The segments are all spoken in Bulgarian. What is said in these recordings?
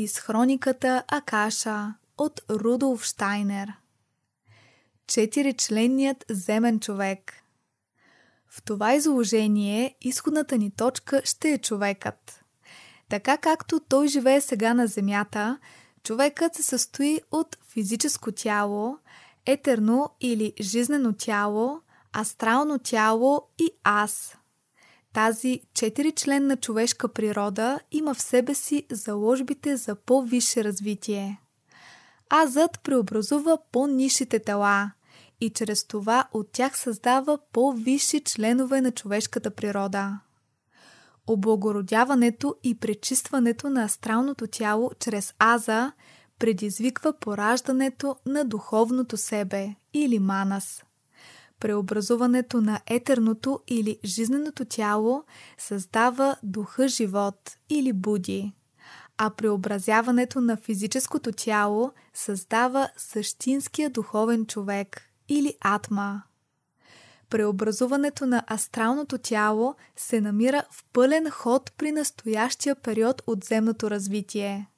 из хрониката Акаша от Рудолф Штайнер. Четиричленният земен човек. В това изложение изходната ни точка ще е човекът. Така както той живее сега на Земята, човекът се състои от физическо тяло, етерно или жизнено тяло, астрално тяло и аз – тази четиричленна човешка природа има в себе си заложбите за по-висше развитие. Азът преобразува по-нишите тела и чрез това от тях създава по-висши членове на човешката природа. Облагородяването и пречистването на астралното тяло чрез аза предизвиква пораждането на духовното себе или манас преобразуването на етерното или жизненото тяло създава духа живот или буди, а преобразяването на физическото тяло създава същинския духовен човек или атма. Преобразуването на астралното тяло се намира в пълен ход при настоящия период от земното развитие –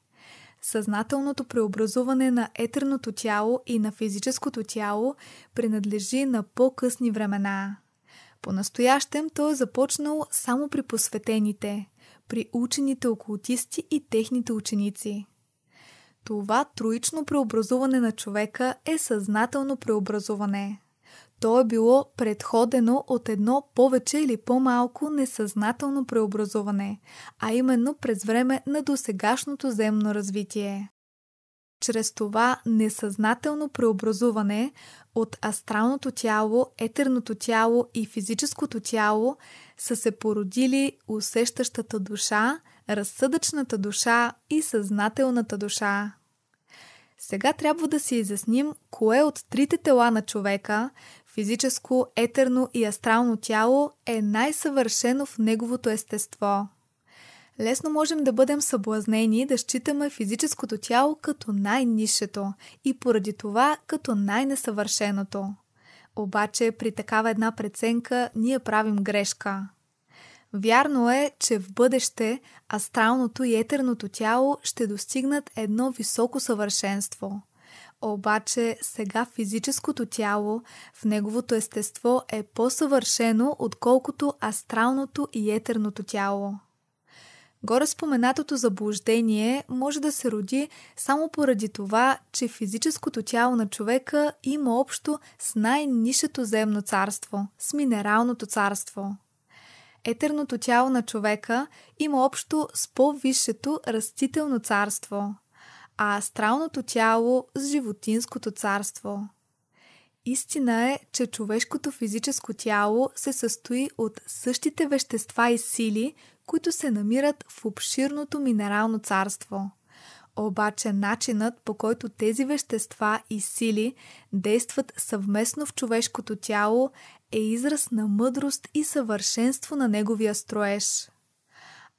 Съзнателното преобразуване на етерното тяло и на физическото тяло принадлежи на по-късни времена. По-настоящем то е започнало само при посветените, при учените окултисти и техните ученици. Това троично преобразуване на човека е съзнателно преобразуване – то е било предходено от едно повече или по-малко несъзнателно преобразуване, а именно през време на досегашното земно развитие. Чрез това несъзнателно преобразуване от астралното тяло, етерното тяло и физическото тяло са се породили усещащата душа, разсъдъчната душа и съзнателната душа. Сега трябва да си изясним кое от трите тела на човека, физическо, етерно и астрално тяло е най-съвършено в неговото естество. Лесно можем да бъдем съблазнени да считаме физическото тяло като най-низшето и поради това като най-несъвършеното. Обаче при такава една преценка ние правим грешка. Вярно е, че в бъдеще астралното и етерното тяло ще достигнат едно високо съвършенство – обаче сега физическото тяло в неговото естество е по-съвършено, отколкото астралното и етерното тяло. Горе споменатото заблуждение може да се роди само поради това, че физическото тяло на човека има общо с най-нишето земно царство, с минералното царство. Етерното тяло на човека има общо с по-висшето растително царство – а астралното тяло с животинското царство. Истина е, че човешкото физическо тяло се състои от същите вещества и сили, които се намират в обширното минерално царство. Обаче начинът по който тези вещества и сили действат съвместно в човешкото тяло е израз на мъдрост и съвършенство на неговия строеж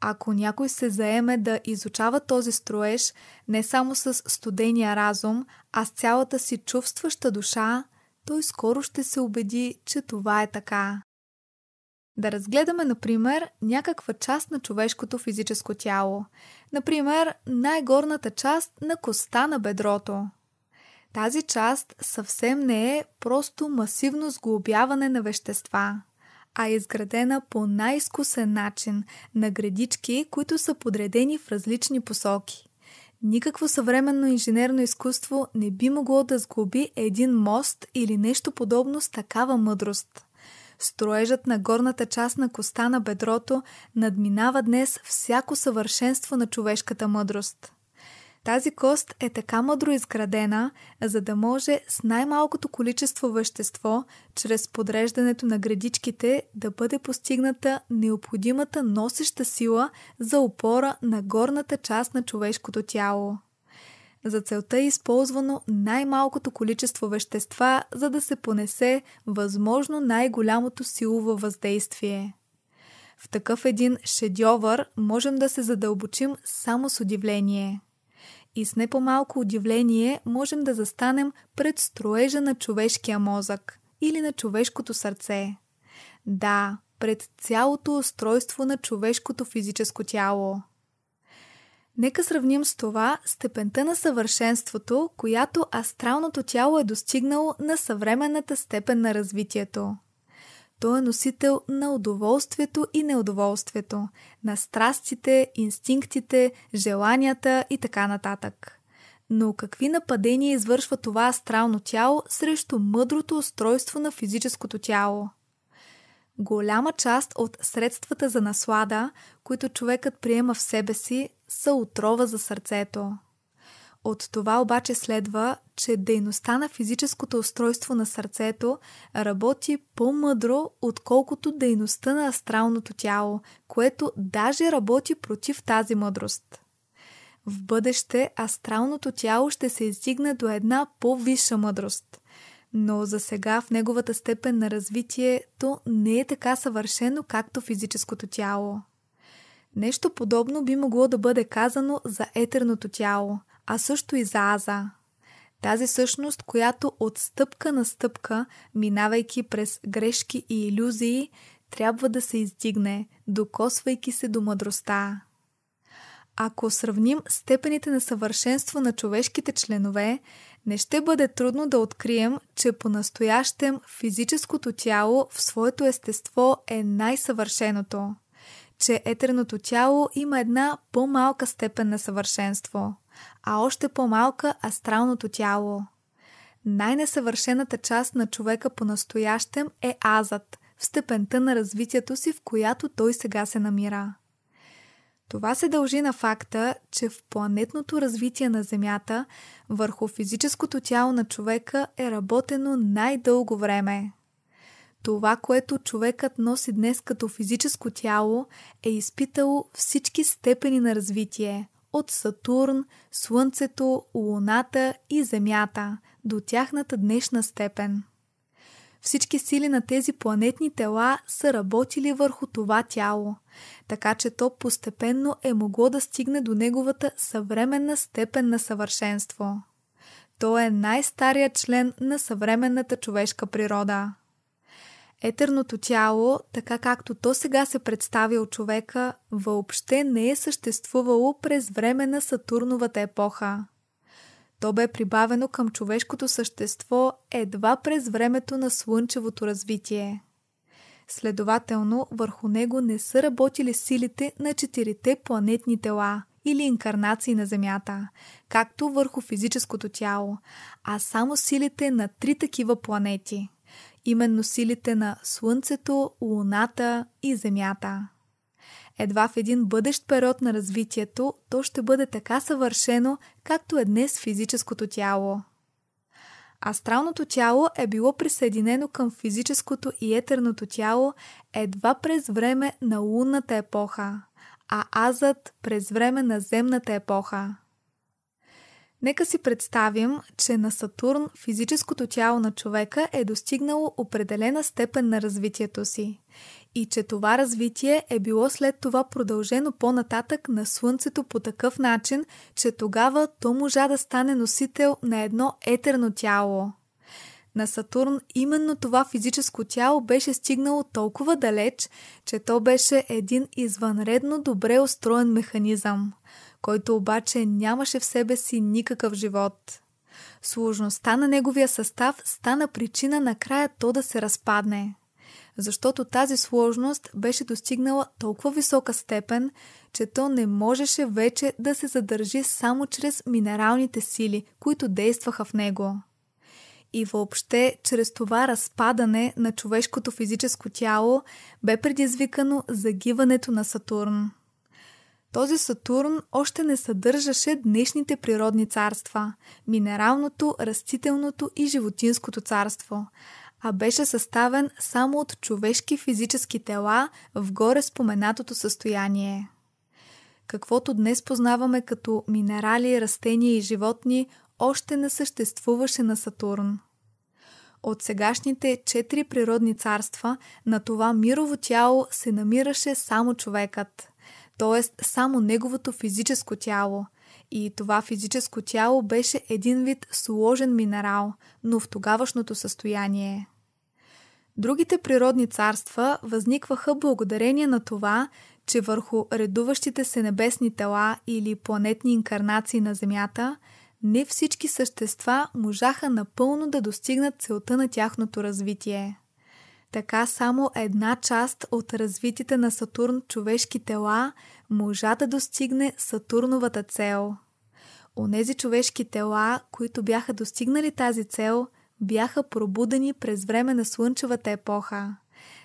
ако някой се заеме да изучава този строеж не само с студения разум, а с цялата си чувстваща душа, той скоро ще се убеди, че това е така. Да разгледаме, например, някаква част на човешкото физическо тяло. Например, най-горната част на коста на бедрото. Тази част съвсем не е просто масивно сглобяване на вещества – а е изградена по най изкусен начин на градички, които са подредени в различни посоки. Никакво съвременно инженерно изкуство не би могло да сглоби един мост или нещо подобно с такава мъдрост. Строежът на горната част на коста на бедрото надминава днес всяко съвършенство на човешката мъдрост – тази кост е така мъдро изградена, за да може с най-малкото количество вещество, чрез подреждането на градичките, да бъде постигната необходимата носеща сила за опора на горната част на човешкото тяло. За целта е използвано най-малкото количество вещества, за да се понесе възможно най-голямото силово въздействие. В такъв един шедьовър можем да се задълбочим само с удивление – и с не по-малко удивление можем да застанем пред строежа на човешкия мозък или на човешкото сърце. Да, пред цялото устройство на човешкото физическо тяло. Нека сравним с това степента на съвършенството, която астралното тяло е достигнало на съвременната степен на развитието. Той е носител на удоволствието и неудоволствието, на страстите, инстинктите, желанията и така нататък. Но какви нападения извършва това астрално тяло срещу мъдрото устройство на физическото тяло? Голяма част от средствата за наслада, които човекът приема в себе си, са отрова за сърцето. От това обаче следва, че дейността на физическото устройство на сърцето работи по-мъдро, отколкото дейността на астралното тяло, което даже работи против тази мъдрост. В бъдеще астралното тяло ще се издигне до една по-висша мъдрост. Но за сега в неговата степен на развитие то не е така съвършено, както физическото тяло. Нещо подобно би могло да бъде казано за етерното тяло, а също и за Аза. Тази същност, която от стъпка на стъпка, минавайки през грешки и иллюзии, трябва да се издигне, докосвайки се до мъдростта. Ако сравним степените на съвършенство на човешките членове, не ще бъде трудно да открием, че по-настоящем физическото тяло в своето естество е най-съвършеното, че етерното тяло има една по-малка степен на съвършенство – а още по-малка астралното тяло. Най-несъвършената част на човека по-настоящем е азът, в степента на развитието си, в която той сега се намира. Това се дължи на факта, че в планетното развитие на Земята върху физическото тяло на човека е работено най-дълго време. Това, което човекът носи днес като физическо тяло, е изпитало всички степени на развитие от Сатурн, Слънцето, Луната и Земята до тяхната днешна степен. Всички сили на тези планетни тела са работили върху това тяло, така че то постепенно е могло да стигне до неговата съвременна степен на съвършенство. То е най-старият член на съвременната човешка природа. Етерното тяло, така както то сега се представи от човека, въобще не е съществувало през време на Сатурновата епоха. То бе прибавено към човешкото същество едва през времето на Слънчевото развитие. Следователно, върху него не са работили силите на четирите планетни тела или инкарнации на Земята, както върху физическото тяло, а само силите на три такива планети – именно силите на Слънцето, Луната и Земята. Едва в един бъдещ период на развитието то ще бъде така съвършено, както е днес физическото тяло. Астралното тяло е било присъединено към физическото и етерното тяло едва през време на лунната епоха, а азът през време на земната епоха. Нека си представим, че на Сатурн физическото тяло на човека е достигнало определена степен на развитието си и че това развитие е било след това продължено по-нататък на Слънцето по такъв начин, че тогава то можа да стане носител на едно етерно тяло. На Сатурн именно това физическо тяло беше стигнало толкова далеч, че то беше един извънредно добре устроен механизъм – който обаче нямаше в себе си никакъв живот. Сложността на неговия състав стана причина накрая то да се разпадне. Защото тази сложност беше достигнала толкова висока степен, че то не можеше вече да се задържи само чрез минералните сили, които действаха в него. И въобще, чрез това разпадане на човешкото физическо тяло бе предизвикано загиването на Сатурн. Този Сатурн още не съдържаше днешните природни царства – минералното, растителното и животинското царство, а беше съставен само от човешки физически тела в горе споменатото състояние. Каквото днес познаваме като минерали, растения и животни, още не съществуваше на Сатурн – от сегашните четири природни царства на това мирово тяло се намираше само човекът т.е. само неговото физическо тяло. И това физическо тяло беше един вид сложен минерал, но в тогавашното състояние. Другите природни царства възникваха благодарение на това, че върху редуващите се небесни тела или планетни инкарнации на Земята, не всички същества можаха напълно да достигнат целта на тяхното развитие. Така само една част от развитите на Сатурн човешки тела можа да достигне Сатурновата цел. Онези човешки тела, които бяха достигнали тази цел, бяха пробудени през време на Слънчевата епоха.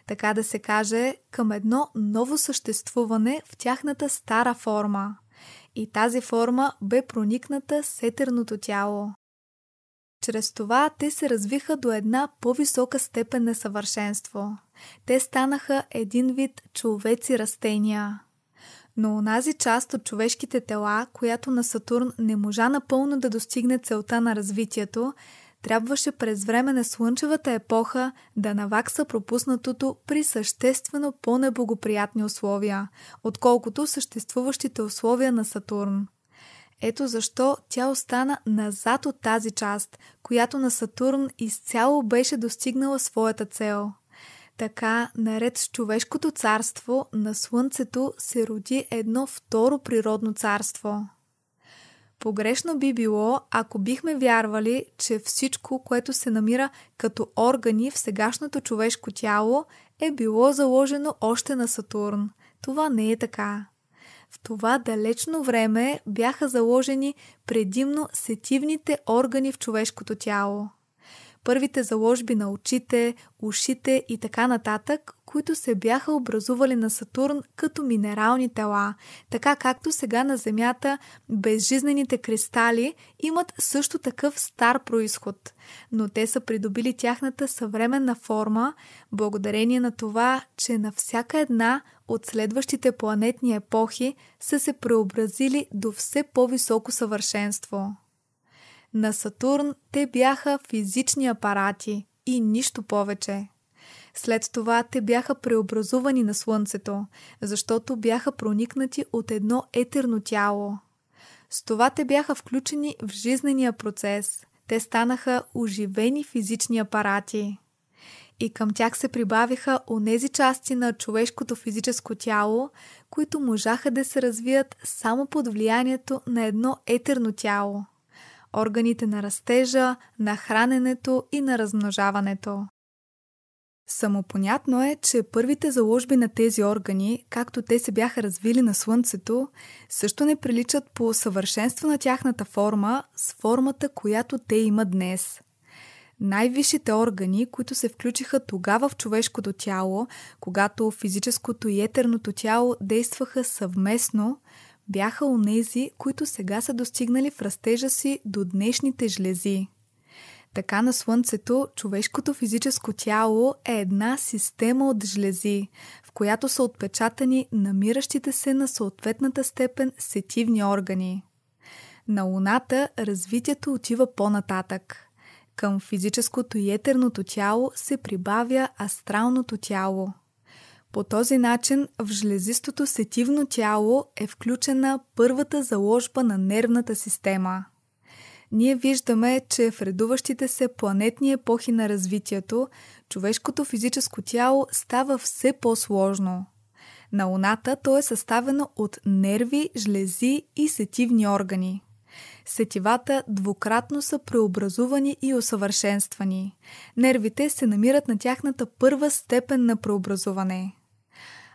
Така да се каже, към едно ново съществуване в тяхната стара форма. И тази форма бе проникната сетерното тяло. Чрез това те се развиха до една по-висока степен на съвършенство. Те станаха един вид човеци растения. Но онази част от човешките тела, която на Сатурн не можа напълно да достигне целта на развитието, трябваше през време на Слънчевата епоха да навакса пропуснатото при съществено по-неблагоприятни условия, отколкото съществуващите условия на Сатурн. Ето защо тя остана назад от тази част, която на Сатурн изцяло беше достигнала своята цел. Така, наред с човешкото царство, на Слънцето се роди едно второ природно царство. Погрешно би било, ако бихме вярвали, че всичко, което се намира като органи в сегашното човешко тяло, е било заложено още на Сатурн. Това не е така. В това далечно време бяха заложени предимно сетивните органи в човешкото тяло. Първите заложби на очите, ушите и така нататък които се бяха образували на Сатурн като минерални тела, така както сега на Земята безжизнените кристали имат също такъв стар происход. Но те са придобили тяхната съвременна форма, благодарение на това, че на всяка една от следващите планетни епохи са се преобразили до все по-високо съвършенство. На Сатурн те бяха физични апарати и нищо повече. След това те бяха преобразувани на Слънцето, защото бяха проникнати от едно етерно тяло. С това те бяха включени в жизнения процес. Те станаха оживени физични апарати. И към тях се прибавиха онези части на човешкото физическо тяло, които можаха да се развият само под влиянието на едно етерно тяло органите на растежа, на храненето и на размножаването. Самопонятно е, че първите заложби на тези органи, както те се бяха развили на Слънцето, също не приличат по съвършенство на тяхната форма с формата, която те има днес. Най-висшите органи, които се включиха тогава в човешкото тяло, когато физическото и етерното тяло действаха съвместно, бяха онези, които сега са достигнали в растежа си до днешните жлези – така на Слънцето, човешкото физическо тяло е една система от жлези, в която са отпечатани намиращите се на съответната степен сетивни органи. На Луната развитието отива по-нататък. Към физическото и етерното тяло се прибавя астралното тяло. По този начин в жлезистото сетивно тяло е включена първата заложба на нервната система – ние виждаме, че в редуващите се планетни епохи на развитието, човешкото физическо тяло става все по-сложно. На Луната то е съставено от нерви, жлези и сетивни органи. Сетивата двукратно са преобразувани и усъвършенствани. Нервите се намират на тяхната първа степен на преобразуване.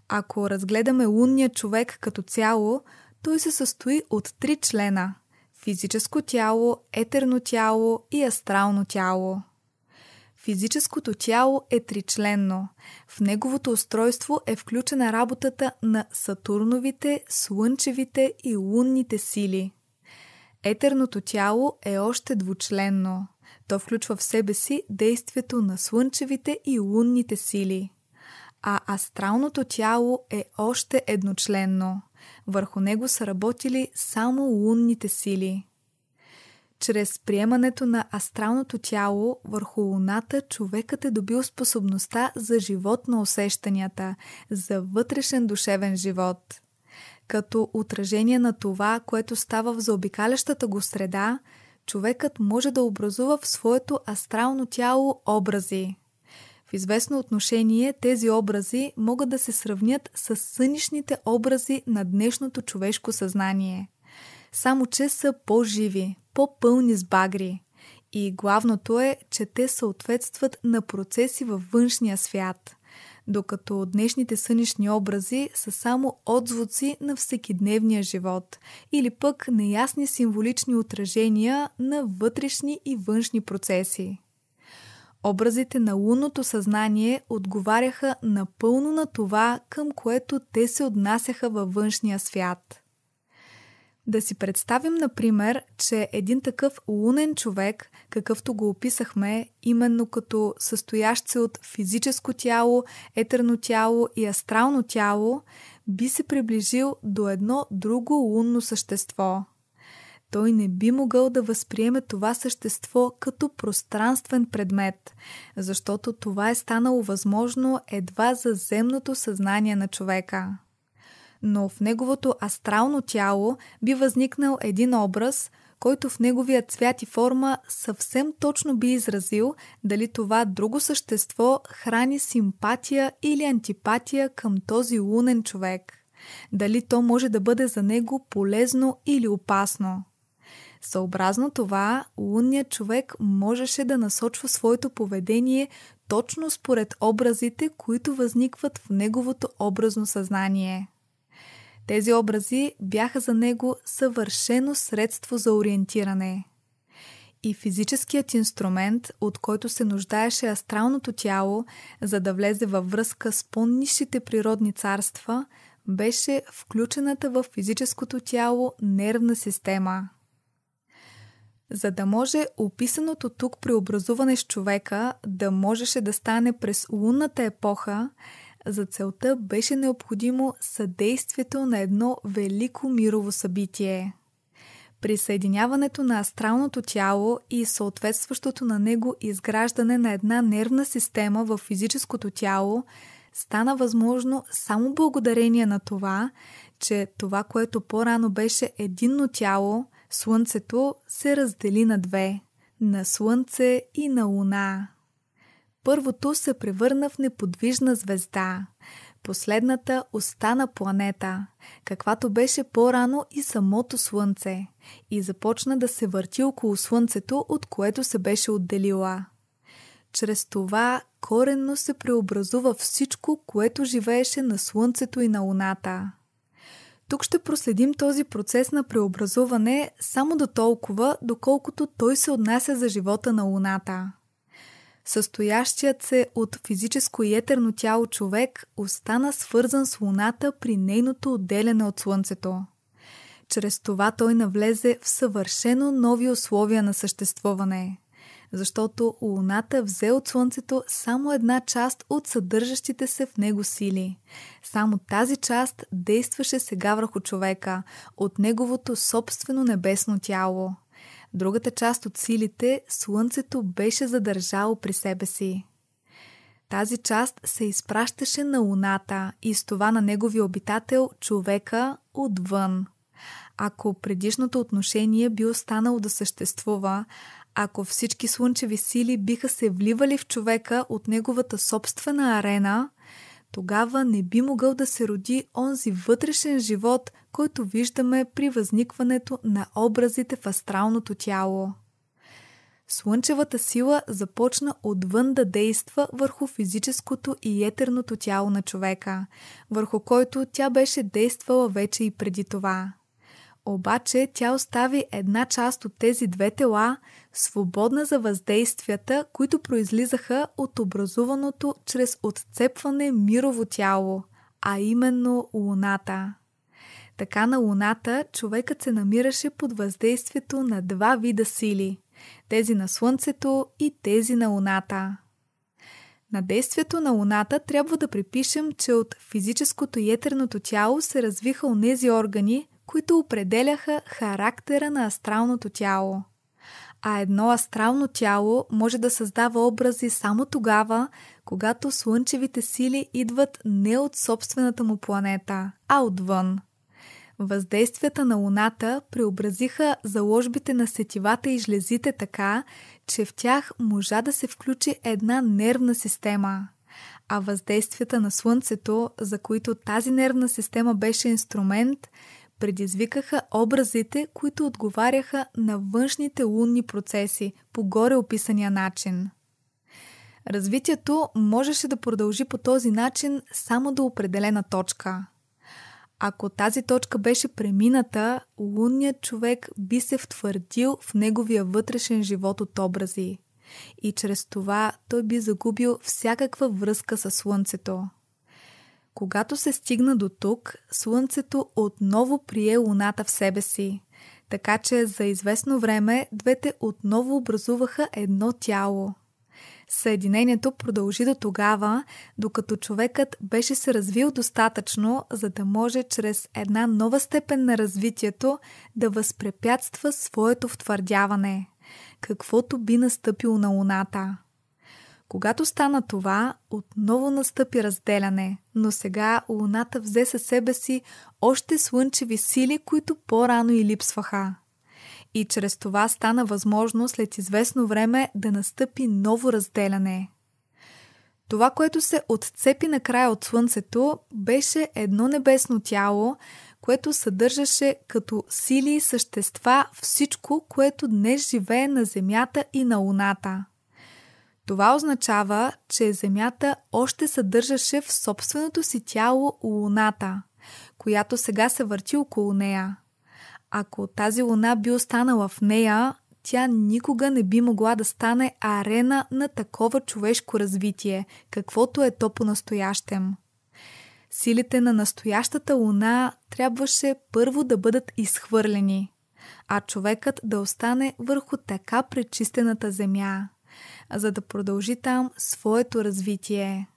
Ако разгледаме лунния човек като цяло, той се състои от три члена Физическо тяло, етерно тяло и астрално тяло. Физическото тяло е тричленно. В неговото устройство е включена работата на Сатурновите, Слънчевите и Лунните сили. Етерното тяло е още двучленно. То включва в себе си действието на Слънчевите и Лунните сили. А астралното тяло е още едночленно – върху него са работили само лунните сили. Чрез приемането на астралното тяло върху Луната човекът е добил способността за живот на усещанията, за вътрешен душевен живот. Като отражение на това, което става в заобикалящата го среда, човекът може да образува в своето астрално тяло образи – в известно отношение тези образи могат да се сравнят с сънишните образи на днешното човешко съзнание. Само че са по-живи, по-пълни с багри. И главното е, че те съответстват на процеси във външния свят – докато днешните сънищни образи са само отзвуци на всекидневния живот или пък неясни символични отражения на вътрешни и външни процеси. Образите на лунното съзнание отговаряха напълно на това, към което те се отнасяха във външния свят. Да си представим, например, че един такъв лунен човек, какъвто го описахме, именно като състоящ се от физическо тяло, етерно тяло и астрално тяло, би се приближил до едно друго лунно същество – той не би могъл да възприеме това същество като пространствен предмет, защото това е станало възможно едва за земното съзнание на човека. Но в неговото астрално тяло би възникнал един образ, който в неговия цвят и форма съвсем точно би изразил дали това друго същество храни симпатия или антипатия към този лунен човек. Дали то може да бъде за него полезно или опасно. Съобразно това, лунният човек можеше да насочва своето поведение точно според образите, които възникват в неговото образно съзнание. Тези образи бяха за него съвършено средство за ориентиране. И физическият инструмент, от който се нуждаеше астралното тяло, за да влезе във връзка с по-низшите природни царства, беше включената в физическото тяло нервна система – за да може описаното тук преобразуване с човека да можеше да стане през лунната епоха, за целта беше необходимо съдействието на едно велико мирово събитие. Присъединяването на астралното тяло и съответстващото на него изграждане на една нервна система в физическото тяло стана възможно само благодарение на това, че това, което по-рано беше единно тяло – Слънцето се раздели на две на Слънце и на Луна. Първото се превърна в неподвижна звезда. Последната остана планета, каквато беше по-рано и самото Слънце, и започна да се върти около Слънцето, от което се беше отделила. Чрез това коренно се преобразува всичко, което живееше на Слънцето и на Луната. Тук ще проследим този процес на преобразуване само до толкова, доколкото той се отнася за живота на Луната. Състоящият се от физическо и етерно тяло човек остана свързан с Луната при нейното отделяне от Слънцето. Чрез това той навлезе в съвършено нови условия на съществуване – защото Луната взе от Слънцето само една част от съдържащите се в него сили. Само тази част действаше сега върху човека, от неговото собствено небесно тяло. Другата част от силите Слънцето беше задържало при себе си. Тази част се изпращаше на Луната и с това на неговия обитател, човека, отвън. Ако предишното отношение би останало да съществува, ако всички слънчеви сили биха се вливали в човека от неговата собствена арена, тогава не би могъл да се роди онзи вътрешен живот, който виждаме при възникването на образите в астралното тяло. Слънчевата сила започна отвън да действа върху физическото и етерното тяло на човека, върху който тя беше действала вече и преди това. Обаче тя остави една част от тези две тела свободна за въздействията, които произлизаха от образуваното чрез отцепване мирово тяло, а именно Луната. Така на Луната човекът се намираше под въздействието на два вида сили тези на Слънцето и тези на Луната. На действието на Луната трябва да припишем, че от физическото и етерното тяло се развиха онези органи, които определяха характера на астралното тяло. А едно астрално тяло може да създава образи само тогава, когато слънчевите сили идват не от собствената му планета, а отвън. Въздействията на Луната преобразиха заложбите на сетивата и жлезите така, че в тях можа да се включи една нервна система. А въздействията на Слънцето, за които тази нервна система беше инструмент, предизвикаха образите, които отговаряха на външните лунни процеси по горе описания начин. Развитието можеше да продължи по този начин само до определена точка. Ако тази точка беше премината, лунният човек би се втвърдил в неговия вътрешен живот от образи и чрез това той би загубил всякаква връзка с Слънцето. Когато се стигна до тук, Слънцето отново прие Луната в себе си. Така че за известно време двете отново образуваха едно тяло. Съединението продължи до тогава, докато човекът беше се развил достатъчно, за да може чрез една нова степен на развитието да възпрепятства своето втвърдяване, каквото би настъпило на Луната. Когато стана това, отново настъпи разделяне, но сега Луната взе със себе си още слънчеви сили, които по-рано и липсваха. И чрез това стана възможно след известно време да настъпи ново разделяне. Това, което се отцепи накрая от Слънцето, беше едно небесно тяло, което съдържаше като сили и същества всичко, което днес живее на Земята и на Луната – това означава, че Земята още съдържаше в собственото си тяло Луната, която сега се върти около нея. Ако тази Луна би останала в нея, тя никога не би могла да стане арена на такова човешко развитие, каквото е то по-настоящем. Силите на настоящата Луна трябваше първо да бъдат изхвърлени, а човекът да остане върху така пречистената Земя за да продължи там своето развитие.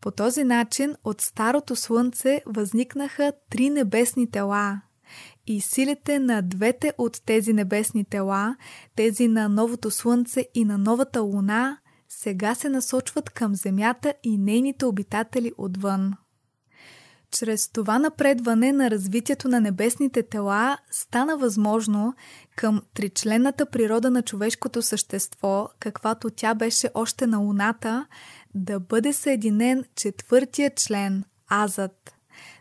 По този начин от старото слънце възникнаха три небесни тела. И силите на двете от тези небесни тела, тези на новото слънце и на новата луна, сега се насочват към Земята и нейните обитатели отвън. Чрез това напредване на развитието на небесните тела стана възможно към тричленната природа на човешкото същество, каквато тя беше още на Луната, да бъде съединен четвъртия член – азът.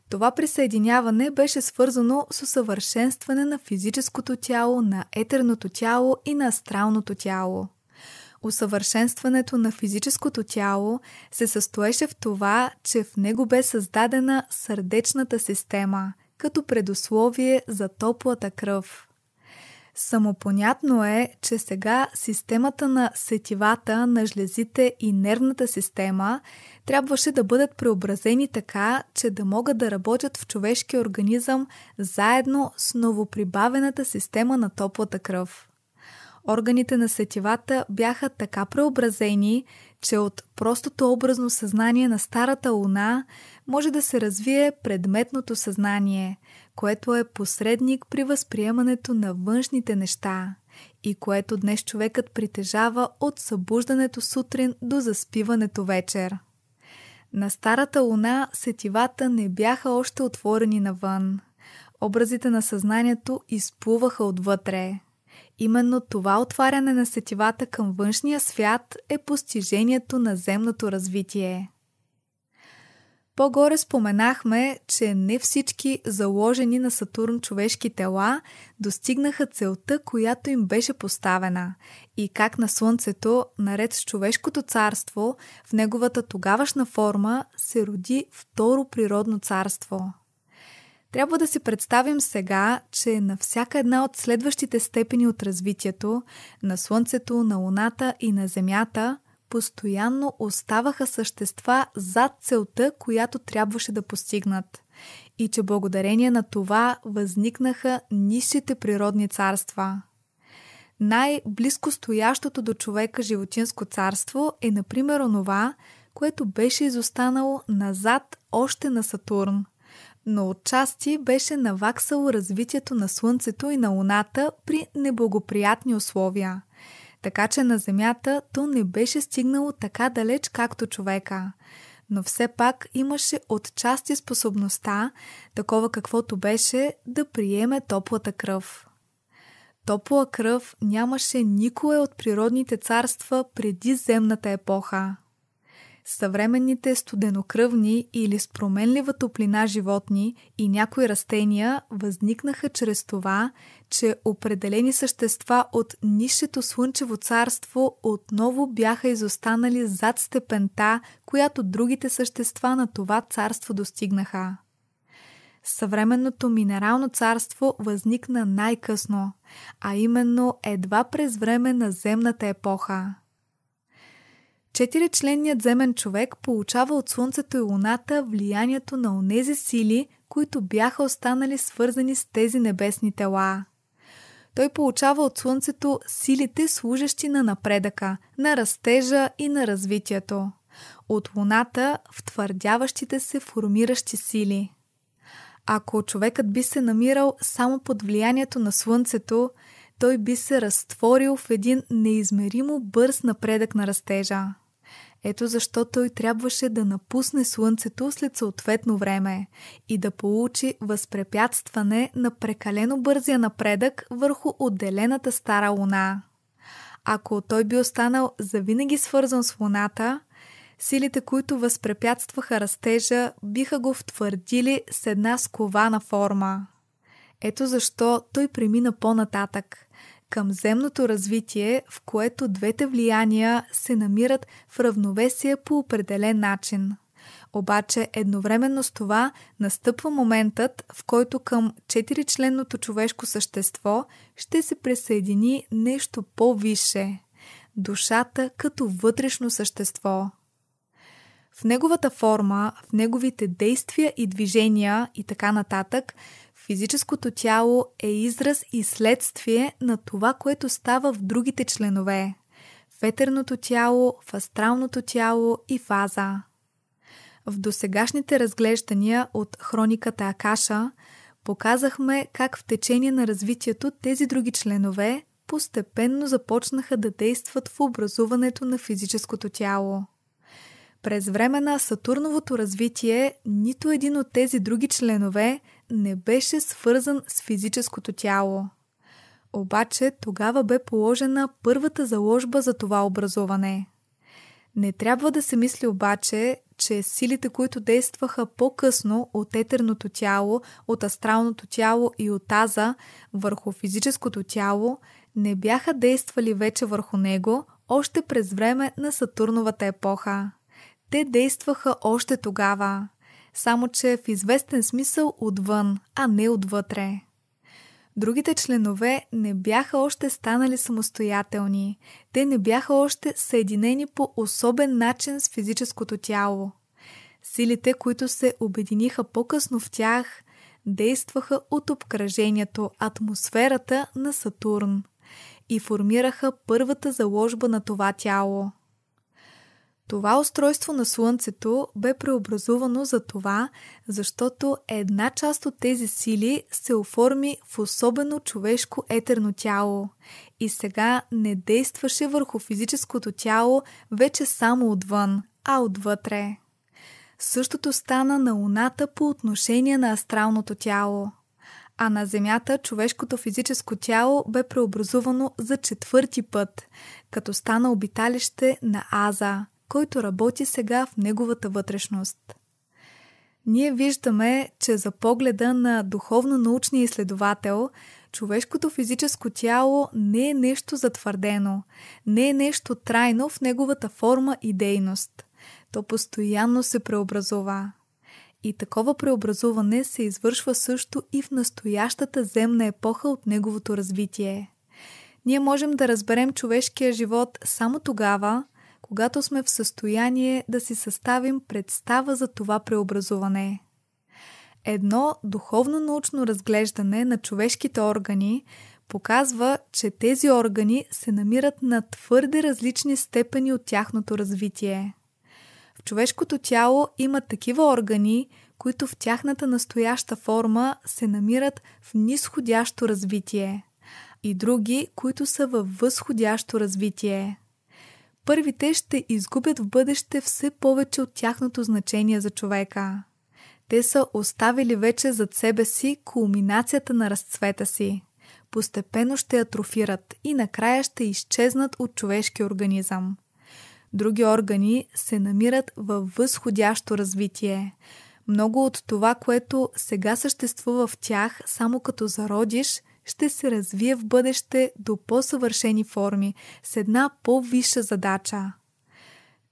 Това присъединяване беше свързано с усъвършенстване на физическото тяло, на етерното тяло и на астралното тяло – усъвършенстването на физическото тяло се състоеше в това, че в него бе създадена сърдечната система като предусловие за топлата кръв. Самопонятно е, че сега системата на сетивата на жлезите и нервната система трябваше да бъдат преобразени така, че да могат да работят в човешкия организъм заедно с новоприбавената система на топлата кръв органите на сетивата бяха така преобразени, че от простото образно съзнание на старата луна може да се развие предметното съзнание, което е посредник при възприемането на външните неща и което днес човекът притежава от събуждането сутрин до заспиването вечер. На старата луна сетивата не бяха още отворени навън. Образите на съзнанието изплуваха отвътре. Именно това отваряне на сетивата към външния свят е постижението на земното развитие. По-горе споменахме, че не всички заложени на Сатурн човешки тела достигнаха целта, която им беше поставена, и как на Слънцето, наред с човешкото царство, в неговата тогавашна форма се роди второ природно царство. Трябва да си представим сега, че на всяка една от следващите степени от развитието, на Слънцето, на Луната и на Земята, постоянно оставаха същества зад целта, която трябваше да постигнат. И че благодарение на това възникнаха нищите природни царства. Най-близко стоящото до човека животинско царство е, например, онова, което беше изостанало назад още на Сатурн – но отчасти беше наваксало развитието на Слънцето и на Луната при неблагоприятни условия. Така че на Земята то не беше стигнало така далеч, както човека. Но все пак имаше отчасти способността, такова каквото беше, да приеме топлата кръв. Топла кръв нямаше никое от природните царства преди земната епоха съвременните студенокръвни или с променлива топлина животни и някои растения възникнаха чрез това, че определени същества от нишето слънчево царство отново бяха изостанали зад степента, която другите същества на това царство достигнаха. Съвременното минерално царство възникна най-късно, а именно едва през време на земната епоха. Четиричленният земен човек получава от Слънцето и Луната влиянието на онези сили, които бяха останали свързани с тези небесни тела. Той получава от Слънцето силите, служащи на напредъка, на растежа и на развитието. От Луната втвърдяващите се формиращи сили. Ако човекът би се намирал само под влиянието на Слънцето, той би се разтворил в един неизмеримо бърз напредък на растежа. Ето защо той трябваше да напусне Слънцето след съответно време и да получи възпрепятстване на прекалено бързия напредък върху отделената стара луна. Ако той би останал завинаги свързан с луната, силите, които възпрепятстваха растежа, биха го втвърдили с една скована форма. Ето защо той премина по-нататък към земното развитие, в което двете влияния се намират в равновесие по определен начин. Обаче едновременно с това настъпва моментът, в който към четиричленното човешко същество ще се присъедини нещо по-више – душата като вътрешно същество – в неговата форма, в неговите действия и движения и така нататък, Физическото тяло е израз и следствие на това, което става в другите членове в етерното тяло, в астралното тяло и фаза. В досегашните разглеждания от хрониката Акаша показахме как в течение на развитието тези други членове постепенно започнаха да действат в образуването на физическото тяло. През време на Сатурновото развитие нито един от тези други членове – не беше свързан с физическото тяло. Обаче тогава бе положена първата заложба за това образуване. Не трябва да се мисли обаче, че силите, които действаха по-късно от етерното тяло, от астралното тяло и от аза върху физическото тяло, не бяха действали вече върху него още през време на Сатурновата епоха. Те действаха още тогава само че в известен смисъл отвън, а не отвътре. Другите членове не бяха още станали самостоятелни. Те не бяха още съединени по особен начин с физическото тяло. Силите, които се обединиха по-късно в тях, действаха от обкръжението, атмосферата на Сатурн и формираха първата заложба на това тяло – това устройство на Слънцето бе преобразувано за това, защото една част от тези сили се оформи в особено човешко етерно тяло и сега не действаше върху физическото тяло вече само отвън, а отвътре. Същото стана на Луната по отношение на астралното тяло. А на Земята човешкото физическо тяло бе преобразувано за четвърти път, като стана обиталище на Аза, който работи сега в неговата вътрешност. Ние виждаме, че за погледа на духовно-научния изследовател, човешкото физическо тяло не е нещо затвърдено, не е нещо трайно в неговата форма и дейност. То постоянно се преобразува. И такова преобразуване се извършва също и в настоящата земна епоха от неговото развитие. Ние можем да разберем човешкия живот само тогава, когато сме в състояние да си съставим представа за това преобразуване. Едно духовно-научно разглеждане на човешките органи показва, че тези органи се намират на твърде различни степени от тяхното развитие. В човешкото тяло има такива органи, които в тяхната настояща форма се намират в нисходящо развитие, и други, които са във възходящо развитие първите ще изгубят в бъдеще все повече от тяхното значение за човека. Те са оставили вече зад себе си кулминацията на разцвета си. Постепенно ще атрофират и накрая ще изчезнат от човешки организъм. Други органи се намират във възходящо развитие. Много от това, което сега съществува в тях, само като зародиш – ще се развие в бъдеще до по-съвършени форми с една по-висша задача.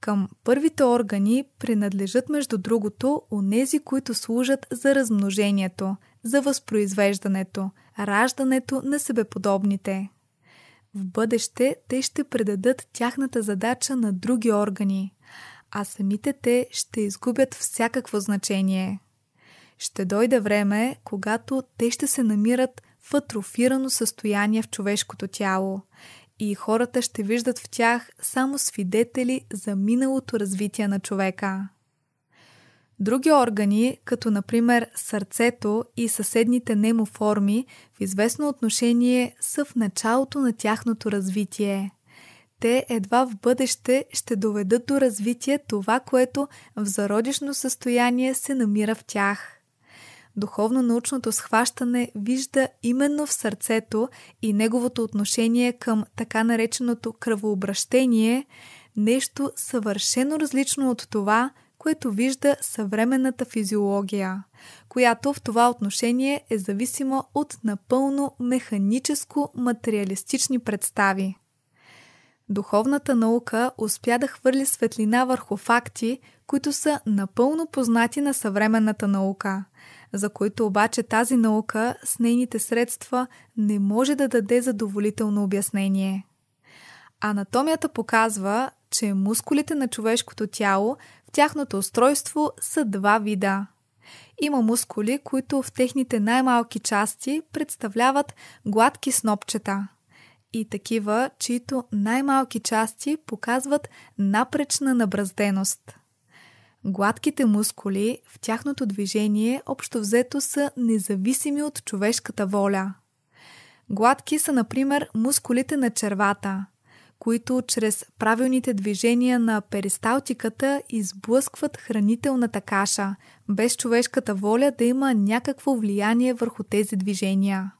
Към първите органи принадлежат между другото онези, които служат за размножението, за възпроизвеждането, раждането на себеподобните. В бъдеще те ще предадат тяхната задача на други органи, а самите те ще изгубят всякакво значение. Ще дойде време, когато те ще се намират в атрофирано състояние в човешкото тяло и хората ще виждат в тях само свидетели за миналото развитие на човека. Други органи, като например сърцето и съседните немоформи, в известно отношение са в началото на тяхното развитие. Те едва в бъдеще ще доведат до развитие това, което в зародишно състояние се намира в тях – духовно-научното схващане вижда именно в сърцето и неговото отношение към така нареченото кръвообращение нещо съвършено различно от това, което вижда съвременната физиология, която в това отношение е зависима от напълно механическо-материалистични представи. Духовната наука успя да хвърли светлина върху факти, които са напълно познати на съвременната наука – за които обаче тази наука с нейните средства не може да даде задоволително обяснение. Анатомията показва, че мускулите на човешкото тяло в тяхното устройство са два вида. Има мускули, които в техните най-малки части представляват гладки снопчета и такива, чието най-малки части показват напречна набразденост – Гладките мускули в тяхното движение общо взето са независими от човешката воля. Гладки са, например, мускулите на червата, които чрез правилните движения на перисталтиката изблъскват хранителната каша, без човешката воля да има някакво влияние върху тези движения.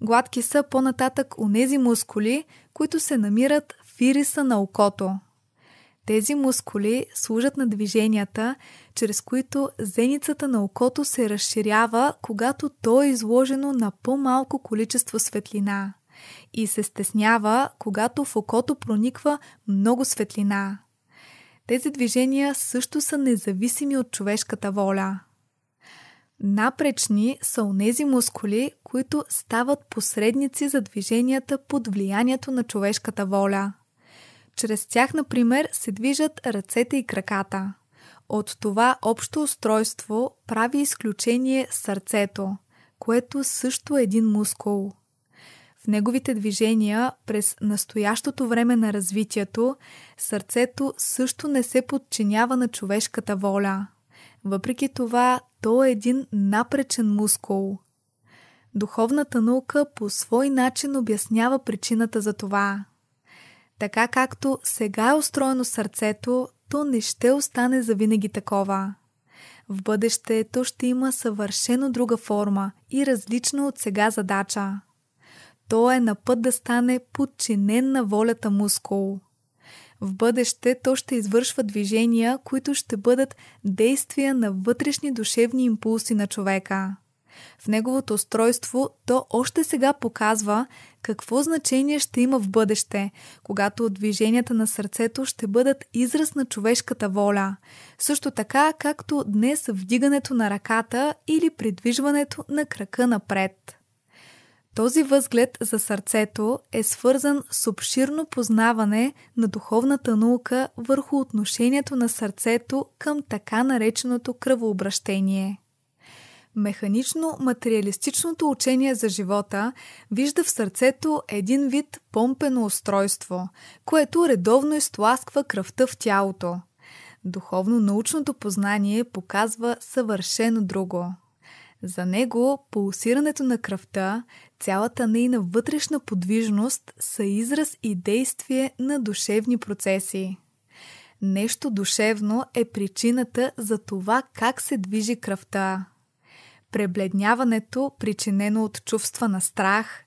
Гладки са по-нататък у нези мускули, които се намират в ириса на окото – тези мускули служат на движенията, чрез които зеницата на окото се разширява, когато то е изложено на по-малко количество светлина и се стеснява, когато в окото прониква много светлина. Тези движения също са независими от човешката воля. Напречни са онези мускули, които стават посредници за движенията под влиянието на човешката воля – чрез тях, например, се движат ръцете и краката. От това общо устройство прави изключение сърцето, което също е един мускул. В неговите движения през настоящото време на развитието, сърцето също не се подчинява на човешката воля. Въпреки това, то е един напречен мускул. Духовната наука по свой начин обяснява причината за това. Така както сега е устроено сърцето, то не ще остане завинаги такова. В бъдеще то ще има съвършено друга форма и различна от сега задача. То е на път да стане подчинен на волята мускул. В бъдеще то ще извършва движения, които ще бъдат действия на вътрешни душевни импулси на човека – в неговото устройство то още сега показва какво значение ще има в бъдеще, когато движенията на сърцето ще бъдат израз на човешката воля. Също така, както днес вдигането на ръката или придвижването на крака напред. Този възглед за сърцето е свързан с обширно познаване на духовната наука върху отношението на сърцето към така нареченото кръвообращение. Механично-материалистичното учение за живота вижда в сърцето един вид помпено устройство, което редовно изтласква кръвта в тялото. Духовно-научното познание показва съвършено друго. За него пулсирането на кръвта, цялата нейна вътрешна подвижност са израз и действие на душевни процеси. Нещо душевно е причината за това как се движи кръвта пребледняването, причинено от чувства на страх,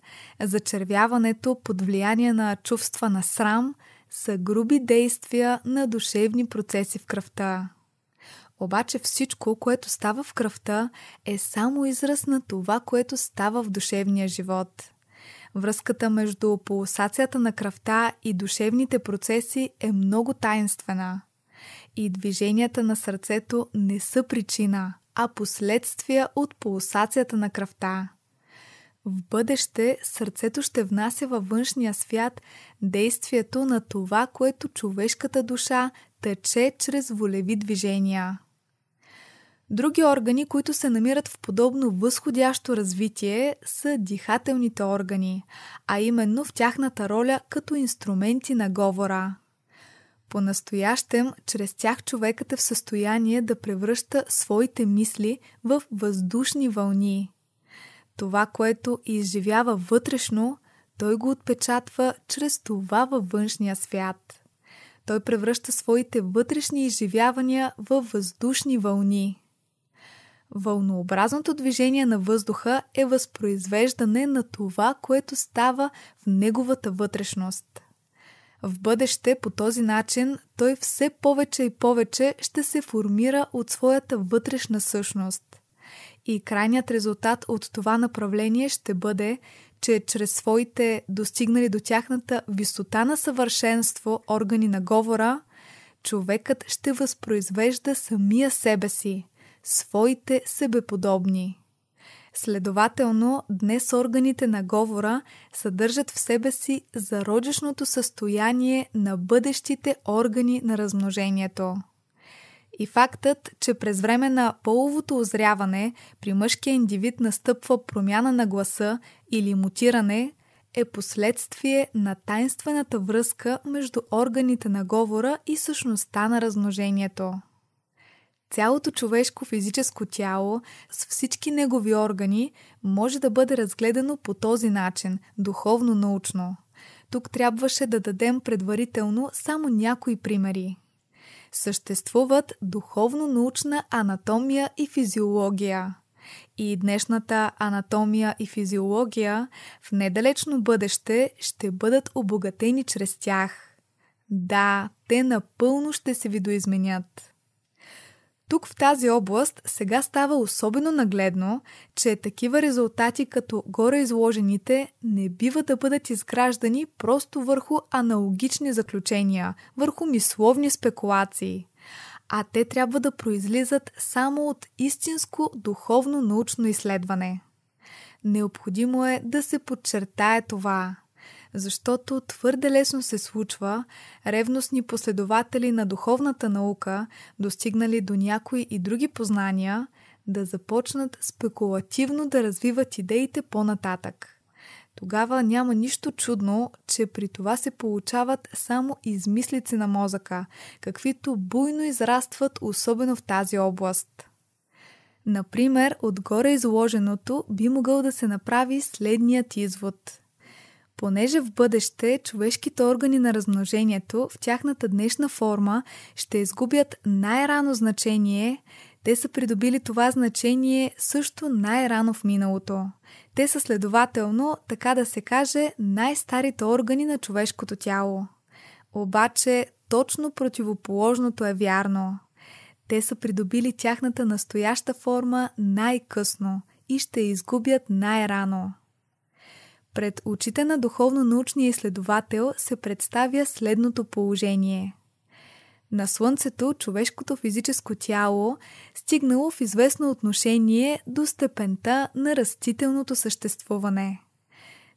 зачервяването под влияние на чувства на срам са груби действия на душевни процеси в кръвта. Обаче всичко, което става в кръвта, е само израз на това, което става в душевния живот. Връзката между пулсацията на кръвта и душевните процеси е много таинствена. И движенията на сърцето не са причина – а последствия от пулсацията на кръвта. В бъдеще сърцето ще внася във външния свят действието на това, което човешката душа тече чрез волеви движения. Други органи, които се намират в подобно възходящо развитие, са дихателните органи, а именно в тяхната роля като инструменти на говора. По-настоящем, чрез тях човекът е в състояние да превръща своите мисли в въздушни вълни. Това, което изживява вътрешно, той го отпечатва чрез това във външния свят. Той превръща своите вътрешни изживявания във въздушни вълни. Вълнообразното движение на въздуха е възпроизвеждане на това, което става в неговата вътрешност – в бъдеще по този начин той все повече и повече ще се формира от своята вътрешна същност. И крайният резултат от това направление ще бъде, че чрез своите достигнали до тяхната висота на съвършенство органи на говора, човекът ще възпроизвежда самия себе си, своите себеподобни. Следователно, днес органите на говора съдържат в себе си зародишното състояние на бъдещите органи на размножението. И фактът, че през време на половото озряване при мъжкия индивид настъпва промяна на гласа или мутиране, е последствие на тайнствената връзка между органите на говора и същността на размножението. Цялото човешко физическо тяло с всички негови органи може да бъде разгледано по този начин, духовно-научно. Тук трябваше да дадем предварително само някои примери. Съществуват духовно-научна анатомия и физиология. И днешната анатомия и физиология в недалечно бъдеще ще бъдат обогатени чрез тях. Да, те напълно ще се видоизменят. Тук в тази област сега става особено нагледно, че такива резултати като горе изложените не бива да бъдат изграждани просто върху аналогични заключения, върху мисловни спекулации. А те трябва да произлизат само от истинско духовно научно изследване. Необходимо е да се подчертае това – защото твърде лесно се случва ревностни последователи на духовната наука, достигнали до някои и други познания, да започнат спекулативно да развиват идеите по-нататък. Тогава няма нищо чудно, че при това се получават само измислици на мозъка, каквито буйно израстват особено в тази област. Например, отгоре изложеното би могъл да се направи следният извод – Понеже в бъдеще човешките органи на размножението в тяхната днешна форма ще изгубят най-рано значение, те са придобили това значение също най-рано в миналото. Те са следователно, така да се каже, най-старите органи на човешкото тяло. Обаче точно противоположното е вярно. Те са придобили тяхната настояща форма най-късно и ще изгубят най-рано. Пред очите на духовно-научния изследовател се представя следното положение. На Слънцето човешкото физическо тяло стигнало в известно отношение до степента на растителното съществуване.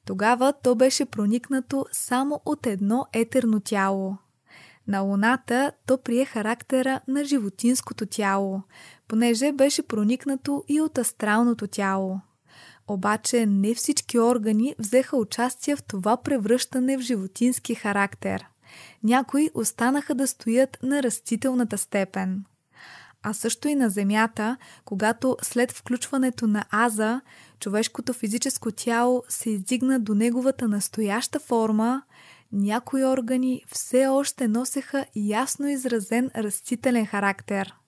Тогава то беше проникнато само от едно етерно тяло – на Луната то прие характера на животинското тяло, понеже беше проникнато и от астралното тяло. Обаче не всички органи взеха участие в това превръщане в животински характер. Някои останаха да стоят на растителната степен. А също и на Земята, когато след включването на аза, човешкото физическо тяло се издигна до неговата настояща форма, някои органи все още носеха ясно изразен растителен характер –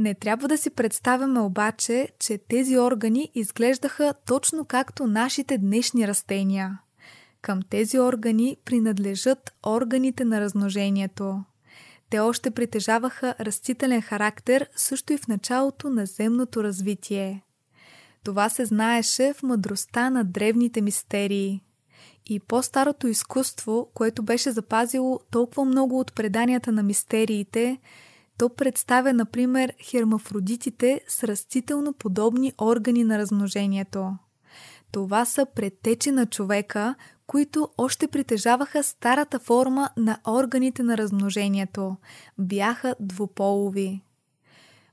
не трябва да си представяме обаче, че тези органи изглеждаха точно както нашите днешни растения. Към тези органи принадлежат органите на размножението. Те още притежаваха растителен характер също и в началото на земното развитие. Това се знаеше в мъдростта на древните мистерии. И по-старото изкуство, което беше запазило толкова много от преданията на мистериите, то представя, например, хермафродитите с растително подобни органи на размножението. Това са предтечи на човека, които още притежаваха старата форма на органите на размножението. Бяха двуполови.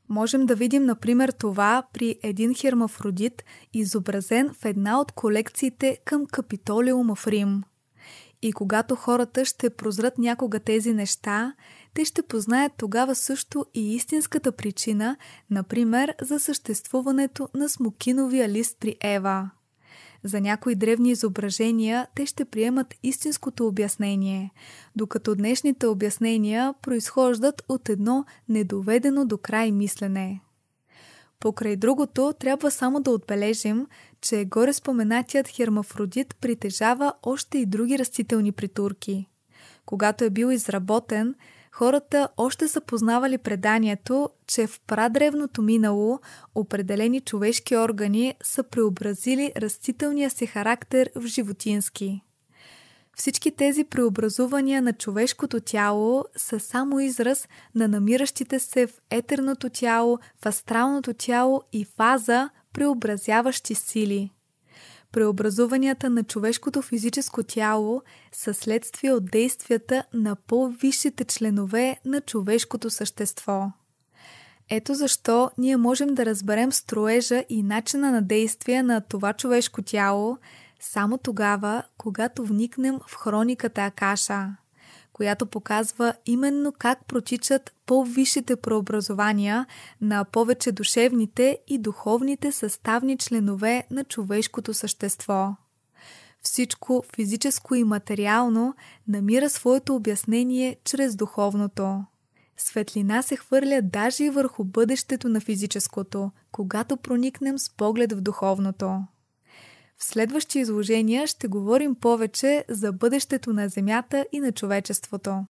Можем да видим, например, това при един хермафродит, изобразен в една от колекциите към Капитолиума в Рим. И когато хората ще прозрат някога тези неща, те ще познаят тогава също и истинската причина, например, за съществуването на смокиновия лист при Ева. За някои древни изображения те ще приемат истинското обяснение, докато днешните обяснения произхождат от едно недоведено до край мислене. Покрай другото, трябва само да отбележим, че горе споменатият хермафродит притежава още и други растителни притурки. Когато е бил изработен, хората още са познавали преданието, че в прадревното минало определени човешки органи са преобразили растителния си характер в животински. Всички тези преобразувания на човешкото тяло са само израз на намиращите се в етерното тяло, в астралното тяло и фаза преобразяващи сили – преобразуванията на човешкото физическо тяло са следствие от действията на по-висшите членове на човешкото същество. Ето защо ние можем да разберем строежа и начина на действие на това човешко тяло само тогава, когато вникнем в хрониката Акаша – която показва именно как прочичат по-висшите преобразования на повече душевните и духовните съставни членове на човешкото същество. Всичко физическо и материално намира своето обяснение чрез духовното. Светлина се хвърля даже и върху бъдещето на физическото, когато проникнем с поглед в духовното. В следващи изложения ще говорим повече за бъдещето на Земята и на човечеството.